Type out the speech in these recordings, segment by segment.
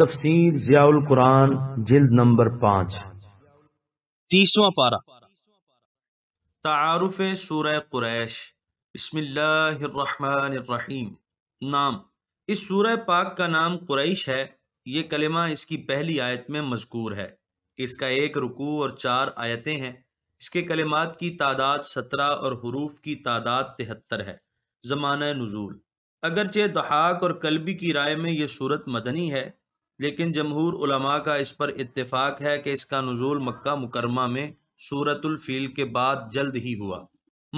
तफसीर जियाउल कुरान जिल्द नंबर पाँच तीसवा पारा तारफ़ सूर कुरैश बसमीम नाम इस सूर पाक का नाम कुरैश है ये कलिमा इसकी पहली आयत में मजकूर है इसका एक रुकू और चार आयतें हैं इसके कलिमात की तादाद सत्रह और हरूफ की तादाद तिहत्तर है ज़मान नज़ूल अगरचे दहाक और कलबी की राय में यह सूरत मदनी है लेकिन जमहूर उलमा का इस पर इतफाक है कि इसका नज़ुल मक्का मुकरमा में सूरतुलफील के बाद जल्द ही हुआ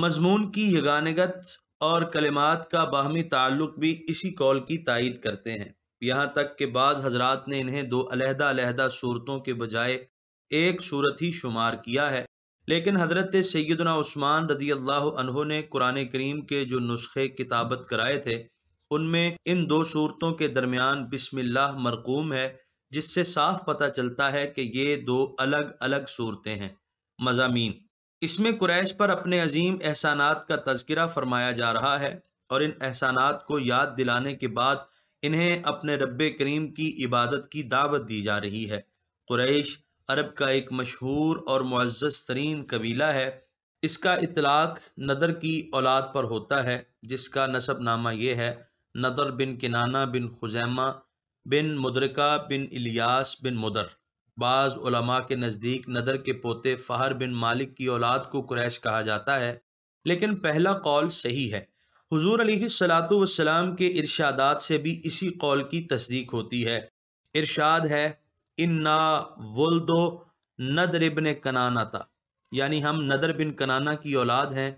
मजमून की यगानगत और कलिमात का बाहमी ताल्लुक भी इसी कौल की तइद करते हैं यहाँ तक कि बाज़ हजरात ने इन्हें दो अलहदा अलहदा सूरतों के बजाय एक सूरत ही शुमार किया है लेकिन हजरत सैदना उस्मान रदी अल्लाह ने कुरान करीम के जो नुस्खे किताबत कराए थे उनमें इन दो सूरतों के दरमियान बिस्मिल्लाह मरकूम है जिससे साफ पता चलता है कि ये दो अलग अलग सूरतें हैं मजामी इसमें कुरैश पर अपने अजीम एहसानात का तस्करा फरमाया जा रहा है और इन एहसानात को याद दिलाने के बाद इन्हें अपने रब करीम की इबादत की दावत दी जा रही है कुरैश अरब का एक मशहूर और मुआज़ तरीन कबीला है इसका इतलाक़ नदर की औलाद पर होता है जिसका नसब नामा ये है नदर बिन किनाना बिन खुजैमा बिन मुदरका बिन इलियास बिन मुदर बाज़ उलमा के नज़दीक नदर के पोते फ़हर बिन मालिक की औलाद को कुरैश कहा जाता है लेकिन पहला कौल सही है हुजूर सलाम के इरशादात से भी इसी कौल की तस्दीक होती है इरशाद है इन्ना वुलदो नदर बिन कनाना था यानी हम नदर बिन कनाना की औलाद हैं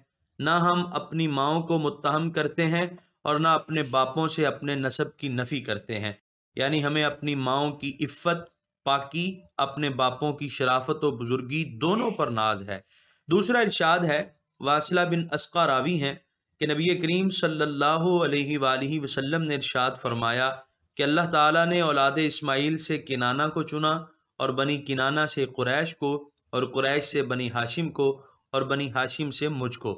ना हम अपनी माओ को मुतहम करते हैं और ना अपने बापों से अपने नसब की नफ़ी करते हैं यानी हमें अपनी माओ की इफ़त पाकि अपने बापों की शराफत और बुज़ुर्गी दोनों पर नाज है दूसरा इरशाद है वासला बिन असका रावी हैं कि नबी करीम सल्ला वसलम ने इरशाद फरमाया कि अल्लाह ताला ने औलाद इस्माइल से किनाना को चुना और बनी किनाना से कुरैश को और कुरैश से बनी हाशिम को और बनी हाशिम से मुझको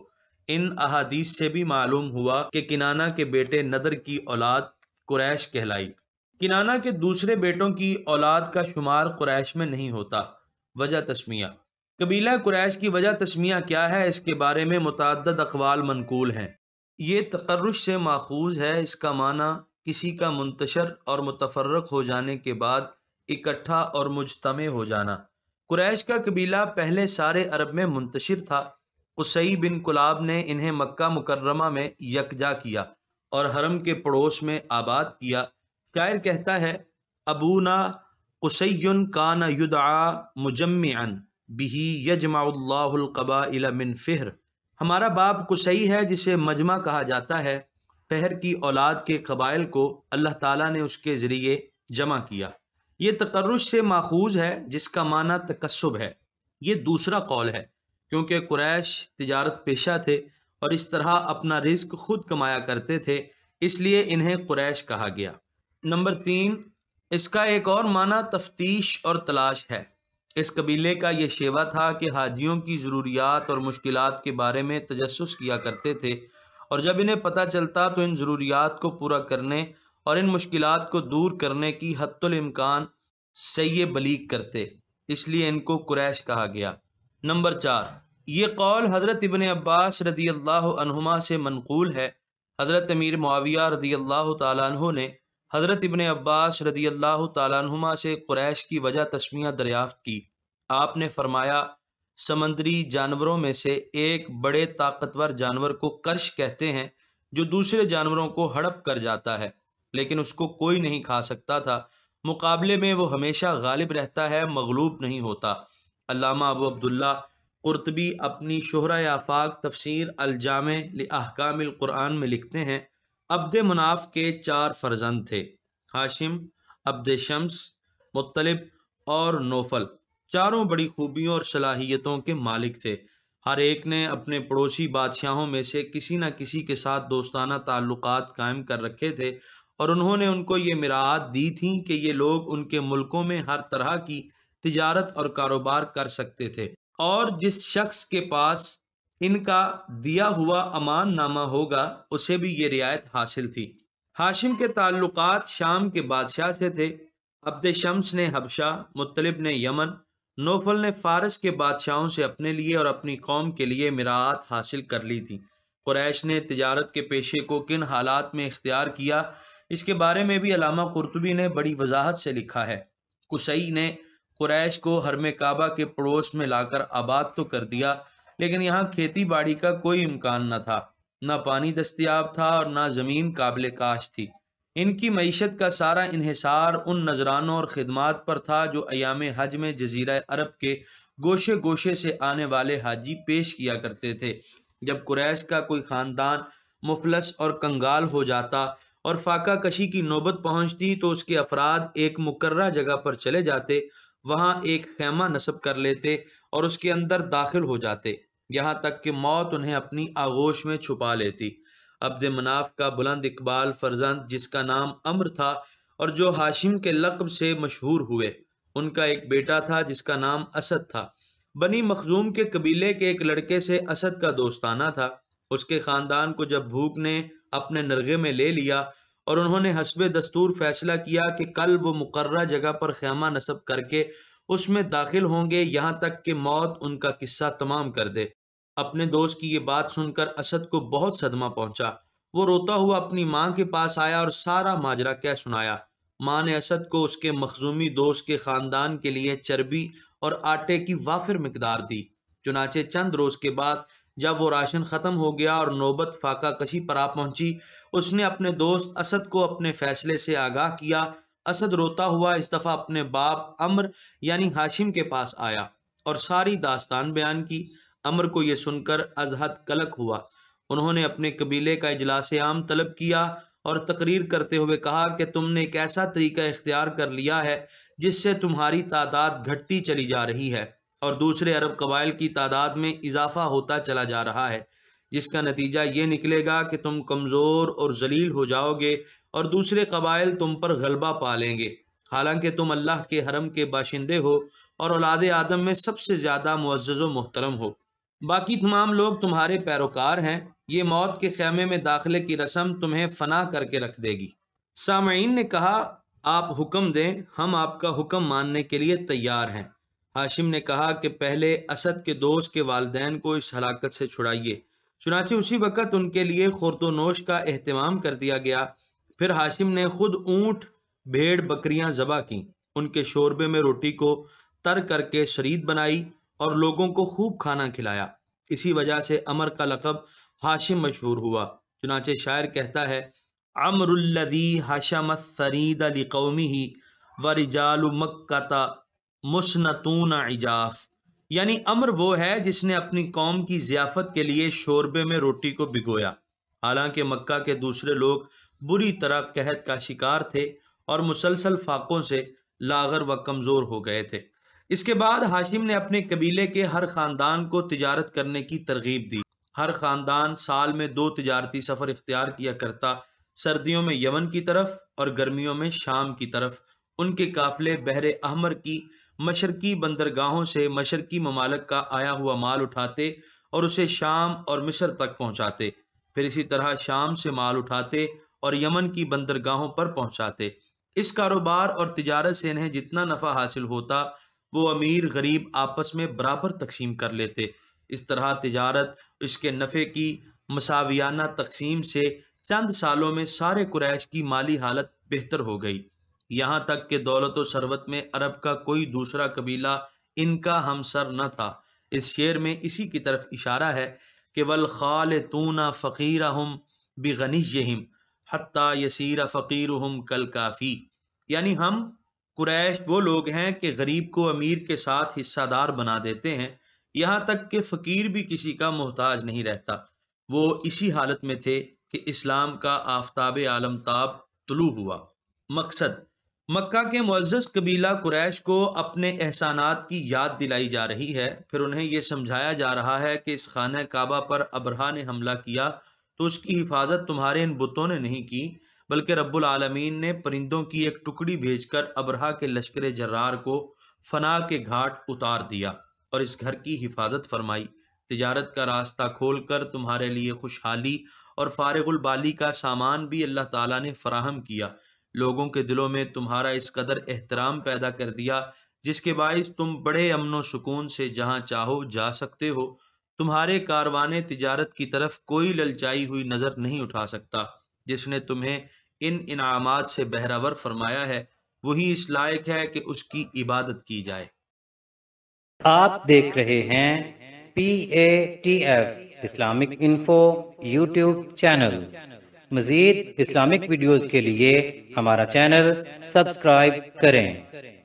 इन अहादीस से भी मालूम हुआ कि किनाना के बेटे नदर की औलाद कुरैश कहलाई किनाना के दूसरे बेटों की औलाद का शुमार कुरैश में नहीं होता वजह तस्मिया कबीला कुरैश की वजह तस्मिया क्या है इसके बारे में मुतद अकवाल मनकूल हैं ये तकर्रश से माखूज है इसका माना किसी का मुंतशर और मुतफरक हो जाने के बाद इकट्ठा और मुजतम हो जाना कुरैश का कबीला पहले सारे अरब में मुंतशिर था उसई बिन कुलाब ने इन्हें मक्का मुकर्रमा में यकजा किया और हरम के पड़ोस में आबाद किया शायर कहता है अबूना कुसैन कान युदा मुजम्मन बिही यजमाउल्लाकबा मिन फ़िहर हमारा बाप कुसई है जिसे मजमा कहा जाता है फहर की औलाद के कबाइल को अल्लाह ताला ने उसके ज़रिए जमा किया ये तकर्रज से माखूज है जिसका माना तकस्ब है ये दूसरा कौल है क्योंकि कुरैश तजारत पेशा थे और इस तरह अपना रिस्क खुद कमाया करते थे इसलिए इन्हें कुरैश कहा गया नंबर तीन इसका एक और माना तफ्तीश और तलाश है इस कबीले का यह शेवा था कि हाजियों की ज़रूरियात और मुश्किल के बारे में तजस किया करते थे और जब इन्हें पता चलता तो इन ज़रूरियात को पूरा करने और इन मुश्किल को दूर करने की हतुलमकान सै बलीग करते इसलिए इनको कुरैश कहा गया नंबर चार ये कौल हज़रत इबन अब्बास रदी अल्लाह से मनकूल है हज़रत अमीर मुआविया रदी अल्लाह तु ने हज़रत इबन अब्बास रदी अल्लाह तुमा से क्रैश की वजह तस्मिया दरियाफ़त की आपने फरमाया समंदरी जानवरों में से एक बड़े ताकतवर जानवर को कर्श कहते हैं जो दूसरे जानवरों को हड़प कर जाता है लेकिन उसको कोई नहीं खा सकता था मुकाबले में वो हमेशा गालिब रहता है मगलूब नहीं होता अलामा अबू अब्दुल्ला कुरतबी अपनी शहरा आफाक तफसर अलजाम अहकाम में लिखते हैं अब्द मुनाफ के चार फर्जंद थे हाशिम अब्द शम्स मुतलब और नोफल चारों बड़ी खूबियों और सलाहियतों के मालिक थे हर एक ने अपने पड़ोसी बादशाहों में से किसी न किसी के साथ दोस्ताना ताल्लुक कायम कर रखे थे और उन्होंने उनको ये मराहत दी थी कि ये लोग उनके मुल्कों में हर तरह की तिजारत और कारोबार कर सकते थे और जिस शख्स के पास इनका दिया हुआ अमान नामा होगा उसे भी ये रियायत हासिल थी हाशिम के ताल्लुक शाम के बादशाह से थे अब्द शम्स ने हबशा मुतलब ने यमन नोफल ने फारस के बादशाहों से अपने लिए और अपनी कौम के लिए मराहत हासिल कर ली थी क्रैश ने तजारत के पेशे को किन हालात में इख्तियार किया इसके बारे में भी अलामा कुरतबी ने बड़ी वजाहत से लिखा है कुसई ने कुरैश को हरम काबा के पड़ोस में लाकर आबाद तो कर दिया लेकिन यहाँ खेती बाड़ी का कोई इम्कान न था न पानी दस्तियाब था और न ज़मीन काबिल काश थी इनकी मीशत का सारा इहसार उन नजरानों और ख़दमात पर था जो अयाम हज में जजीरा अरब के गोशे गोशे से आने वाले हाजी पेश किया करते थे जब कुरैश का कोई ख़ानदान मुफलस और कंगाल हो जाता और फाका कशी की नौबत पहुंचती तो उसके अफराद एक मुकर्रा जगह पर चले जाते वहां एक खेमा नस्ब कर लेते और उसके अंदर दाखिल हो जाते यहाँ तक कि मौत उन्हें अपनी आगोश में छुपा लेती अब्द मनाफ का बुलंद इकबाल फर्जंद जिसका नाम अम्र था और जो हाशिम के लकब से मशहूर हुए उनका एक बेटा था जिसका नाम असद था बनी मखजूम के कबीले के एक लड़के से असद का दोस्ताना था उसके ख़ानदान को जब भूख ने अपने नरगे में ले लिया और उन्होंने हसब दस्तूर फैसला किया कि कल वो मुकर जगह पर खैमा नसब करके उसमें दाखिल होंगे यहाँ तक कि मौत उनका किस्सा तमाम कर दे अपने दोस्त की ये बात सुनकर असद को बहुत सदमा पहुंचा वो रोता हुआ अपनी माँ के पास आया और सारा माजरा क्या सुनाया माँ ने असद को उसके मखजूमी दोस्त के ख़ानदान के लिए चर्बी और आटे की वाफिर मकदार दी चुनाचे चंद रोज़ के बाद जब वो राशन ख़त्म हो गया और नौबत फाका कशी पर आ पहुंची उसने अपने दोस्त असद को अपने फैसले से आगाह किया असद रोता हुआ इस दफ़ा अपने बाप अमर यानी हाशिम के पास आया और सारी दास्तान बयान की अमर को यह सुनकर अजहद कलक हुआ उन्होंने अपने कबीले का इजलास आम तलब किया और तकरीर करते हुए कहा कि तुमने एक ऐसा तरीका इख्तियार कर लिया है जिससे तुम्हारी तादाद घटती चली जा रही है और दूसरे अरब कबाइल की तादाद में इजाफा होता चला जा रहा है जिसका नतीजा ये निकलेगा कि तुम कमज़ोर और जलील हो जाओगे और दूसरे कबाइल तुम पर गलबा पा लेंगे हालांकि तुम अल्लाह के हरम के बाशिंदे हो और औलाद आदम में सबसे ज़्यादा मुज्ज़ व मोहतरम हो बाकी तमाम लोग तुम्हारे पैरोकार हैं ये मौत के खैमे में दाखिले की रस्म तुम्हें फना करके रख देगी सामीन ने कहा आप हुक्म दें हम आपका हुक्म मानने के लिए तैयार हैं हाशिम ने कहा कि पहले असद के दोस्त के वालदेन को इस हलाकत से छुड़ाइए चुनाचे उसी वक़्त उनके लिए खुरदोनोश का अहतमाम कर दिया गया फिर हाशिम ने खुद ऊँट भेड़ बकरियाँ ज़बा की उनके शोरबे में रोटी को तर करके शरीद बनाई और लोगों को खूब खाना खिलाया इसी वजह से अमर का लकब हाशिम मशहूर हुआ चुनाचे शायर कहता है अमरुल्लदी हाशमत सरीद अली कौमी ही व मक्का मुसनतून इजाफ यानी अमर वो है जिसने अपनी कौम की ज़ियाफ़त के लिए शोरबे में रोटी को भिगोया हालांकि मक्का के दूसरे लोग बुरी तरह कहत का शिकार थे और मुसलसल फाकों से लागर व कमज़ोर हो गए थे इसके बाद हाशिम ने अपने कबीले के हर ख़ानदान को तजारत करने की तरगीब दी हर ख़ानदान साल में दो तजारती सफ़र इख्तियार किया करता सर्दियों में यमन की तरफ और गर्मियों में शाम की तरफ उनके काफिले बहरे अहमर की मशरकी बंदरगाहों से मशरकी ममालक का आया हुआ माल उठाते और उसे शाम और मिस्र तक पहुंचाते फिर इसी तरह शाम से माल उठाते और यमन की बंदरगाहों पर पहुंचाते इस कारोबार और तिजारत से इन्हें जितना नफ़ा हासिल होता वो अमीर गरीब आपस में बराबर तकसीम कर लेते इस तरह तिजारत इसके नफ़े की मसावियाना तकसीम से चंद सालों में सारे कुरैश की माली हालत बेहतर हो गई यहाँ तक कि दौलत और शरबत में अरब का कोई दूसरा कबीला इनका हमसर न था इस शेर में इसी की तरफ इशारा है कि वल खाल तूना फ़कीर हम बिगनिजहिम हती यसीर फ़कीर हम कल काफ़ी यानी हम कुरैश वो लोग हैं कि गरीब को अमीर के साथ हिस्सादार बना देते हैं यहाँ तक कि फ़कीर भी किसी का मोहताज नहीं रहता वो इसी हालत में थे कि इस्लाम का आफ्ताब आलम ताब हुआ मकसद मक्का के मुआज़ कबीला कुरैश को अपने एहसानात की याद दिलाई जा रही है फिर उन्हें यह समझाया जा रहा है कि इस खाना काबा पर अबरहा ने हमला किया तो उसकी हिफाजत तुम्हारे इन बुतों ने नहीं की बल्कि रब्बुल आलमीन ने परिंदों की एक टुकड़ी भेजकर अबरहा के लश्कर जर्रार को फना के घाट उतार दिया और इस घर की हिफाजत फरमाई तजारत का रास्ता खोलकर तुम्हारे लिए खुशहाली और फारगुलबाली का सामान भी अल्लाह तला ने फराहम किया लोगों के दिलों में तुम्हारा इस कदर एहतराम पैदा कर दिया जिसके बायस तुम बड़े अमन सुकून से जहाँ चाहो जा सकते हो तुम्हारे कारवान तजारत की तरफ कोई ललचाई हुई नज़र नहीं उठा सकता जिसने तुम्हें इन इनाम से बहरावर फरमाया है वही इस लायक है कि उसकी इबादत की जाए आप देख रहे हैं P A T F Islamic info YouTube channel मजीद इस्लामिक वीडियोज के लिए हमारा चैनल सब्सक्राइब करें